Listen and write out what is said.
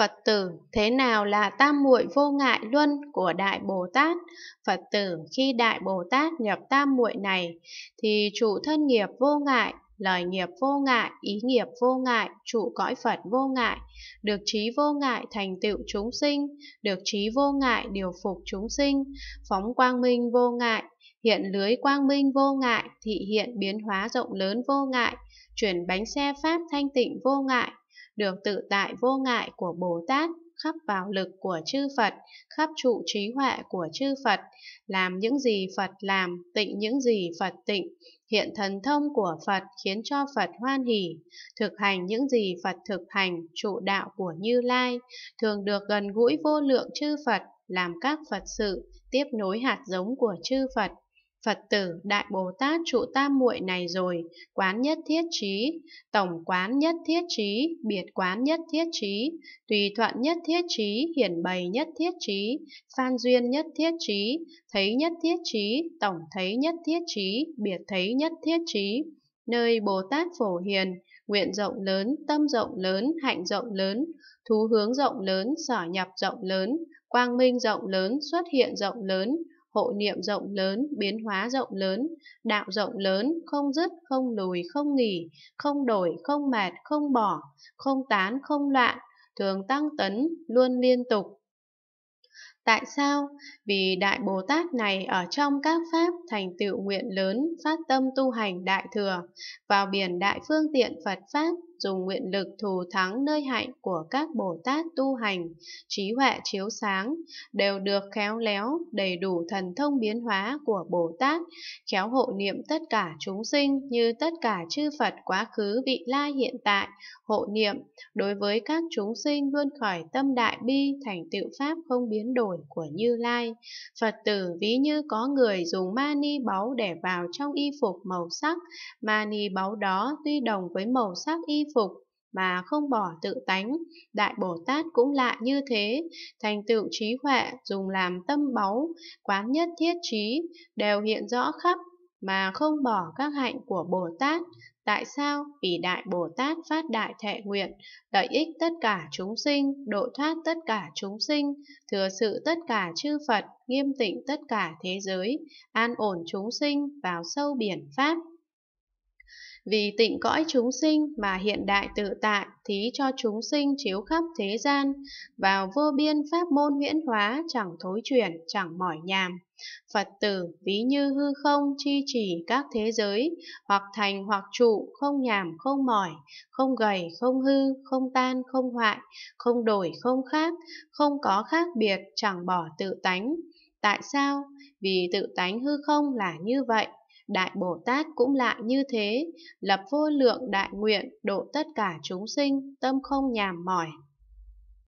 Phật tử, thế nào là tam muội vô ngại luân của Đại Bồ Tát? Phật tử, khi Đại Bồ Tát nhập tam muội này, thì chủ thân nghiệp vô ngại, lời nghiệp vô ngại, ý nghiệp vô ngại, trụ cõi Phật vô ngại, được trí vô ngại thành tựu chúng sinh, được trí vô ngại điều phục chúng sinh, phóng quang minh vô ngại, hiện lưới quang minh vô ngại, thị hiện biến hóa rộng lớn vô ngại, chuyển bánh xe pháp thanh tịnh vô ngại, được tự tại vô ngại của Bồ Tát khắp vào lực của chư Phật, khắp trụ trí huệ của chư Phật, làm những gì Phật làm, tịnh những gì Phật tịnh, hiện thần thông của Phật khiến cho Phật hoan hỷ, thực hành những gì Phật thực hành, trụ đạo của Như Lai, thường được gần gũi vô lượng chư Phật, làm các Phật sự, tiếp nối hạt giống của chư Phật, Phật tử Đại Bồ Tát trụ tam muội này rồi, quán nhất thiết trí, tổng quán nhất thiết trí, biệt quán nhất thiết trí, tùy thuận nhất thiết trí, hiển bày nhất thiết trí, phan duyên nhất thiết trí, thấy nhất thiết trí, tổng thấy nhất thiết trí, biệt thấy nhất thiết trí. Nơi Bồ Tát phổ hiền, nguyện rộng lớn, tâm rộng lớn, hạnh rộng lớn, thú hướng rộng lớn, sở nhập rộng lớn, quang minh rộng lớn, xuất hiện rộng lớn, hộ niệm rộng lớn, biến hóa rộng lớn, đạo rộng lớn, không dứt, không lùi, không nghỉ, không đổi, không mệt, không bỏ, không tán, không loạn, thường tăng tấn, luôn liên tục. Tại sao? Vì Đại Bồ Tát này ở trong các Pháp thành tựu nguyện lớn, phát tâm tu hành Đại Thừa, vào biển Đại Phương Tiện Phật Pháp, dùng nguyện lực thù thắng nơi hạnh của các Bồ Tát tu hành, trí huệ chiếu sáng, đều được khéo léo, đầy đủ thần thông biến hóa của Bồ Tát, khéo hộ niệm tất cả chúng sinh như tất cả chư Phật quá khứ vị lai hiện tại, hộ niệm đối với các chúng sinh luôn khỏi tâm đại bi thành tựu pháp không biến đổi của Như Lai. Phật tử ví như có người dùng mani báu để vào trong y phục màu sắc, mani báu đó tuy đồng với màu sắc y phục mà không bỏ tự tánh, Đại Bồ Tát cũng lại như thế, thành tựu trí huệ dùng làm tâm báu, quán nhất thiết trí, đều hiện rõ khắp, mà không bỏ các hạnh của Bồ Tát. Tại sao? Vì Đại Bồ Tát phát đại thệ nguyện, lợi ích tất cả chúng sinh, độ thoát tất cả chúng sinh, thừa sự tất cả chư Phật, nghiêm tịnh tất cả thế giới, an ổn chúng sinh vào sâu biển Pháp. Vì tịnh cõi chúng sinh mà hiện đại tự tại thí cho chúng sinh chiếu khắp thế gian, vào vô biên pháp môn huyễn hóa chẳng thối chuyển, chẳng mỏi nhàm. Phật tử ví như hư không chi chỉ các thế giới, hoặc thành hoặc trụ, không nhàm không mỏi, không gầy không hư, không tan không hoại, không đổi không khác, không có khác biệt, chẳng bỏ tự tánh. Tại sao? Vì tự tánh hư không là như vậy, Đại Bồ Tát cũng lại như thế, lập vô lượng đại nguyện độ tất cả chúng sinh, tâm không nhàm mỏi,